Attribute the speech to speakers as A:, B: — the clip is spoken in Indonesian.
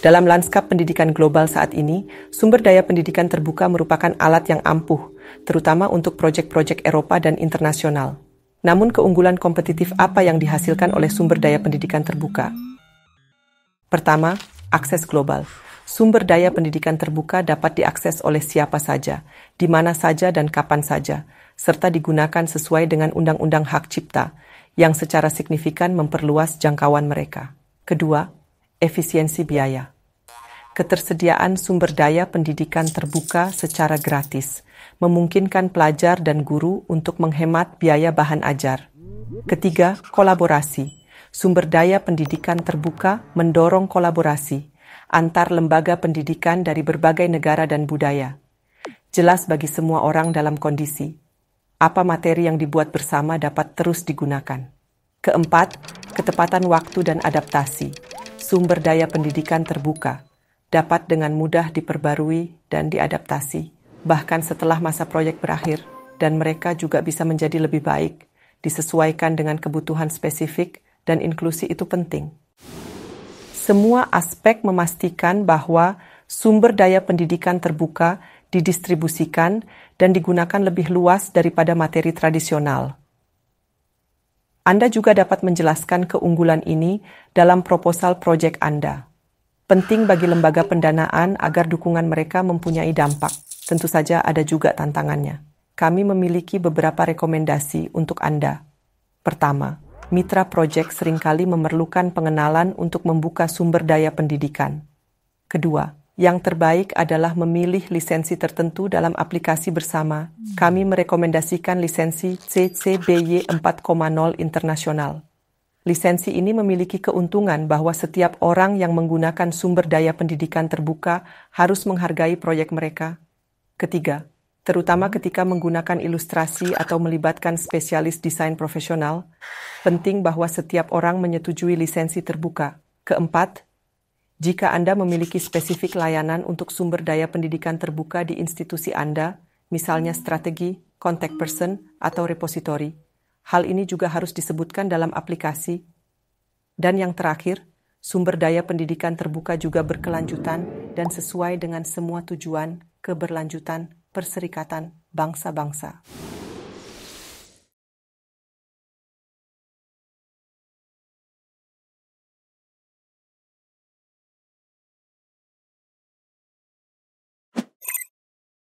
A: Dalam lanskap pendidikan global saat ini, sumber daya pendidikan terbuka merupakan alat yang ampuh, terutama untuk proyek-proyek Eropa dan internasional. Namun keunggulan kompetitif apa yang dihasilkan oleh sumber daya pendidikan terbuka? Pertama, akses global. Sumber daya pendidikan terbuka dapat diakses oleh siapa saja, di mana saja dan kapan saja, serta digunakan sesuai dengan Undang-Undang Hak Cipta, yang secara signifikan memperluas jangkauan mereka. Kedua, efisiensi biaya, ketersediaan sumber daya pendidikan terbuka secara gratis, memungkinkan pelajar dan guru untuk menghemat biaya bahan ajar. Ketiga, kolaborasi. Sumber daya pendidikan terbuka mendorong kolaborasi antar lembaga pendidikan dari berbagai negara dan budaya. Jelas bagi semua orang dalam kondisi apa materi yang dibuat bersama dapat terus digunakan. Keempat, ketepatan waktu dan adaptasi sumber daya pendidikan terbuka, dapat dengan mudah diperbarui dan diadaptasi, bahkan setelah masa proyek berakhir, dan mereka juga bisa menjadi lebih baik, disesuaikan dengan kebutuhan spesifik, dan inklusi itu penting. Semua aspek memastikan bahwa sumber daya pendidikan terbuka didistribusikan dan digunakan lebih luas daripada materi tradisional anda juga dapat menjelaskan keunggulan ini dalam proposal proyek Anda. Penting bagi lembaga pendanaan agar dukungan mereka mempunyai dampak. Tentu saja ada juga tantangannya. Kami memiliki beberapa rekomendasi untuk Anda. Pertama, mitra proyek seringkali memerlukan pengenalan untuk membuka sumber daya pendidikan. Kedua, yang terbaik adalah memilih lisensi tertentu dalam aplikasi bersama. Kami merekomendasikan lisensi CC BY 4.0 internasional. Lisensi ini memiliki keuntungan bahwa setiap orang yang menggunakan sumber daya pendidikan terbuka harus menghargai proyek mereka. Ketiga, terutama ketika menggunakan ilustrasi atau melibatkan spesialis desain profesional, penting bahwa setiap orang menyetujui lisensi terbuka. Keempat, jika Anda memiliki spesifik layanan untuk sumber daya pendidikan terbuka di institusi Anda, misalnya strategi, contact person, atau repository, hal ini juga harus disebutkan dalam aplikasi. Dan yang terakhir, sumber daya pendidikan terbuka juga berkelanjutan dan sesuai dengan semua tujuan, keberlanjutan, perserikatan, bangsa-bangsa.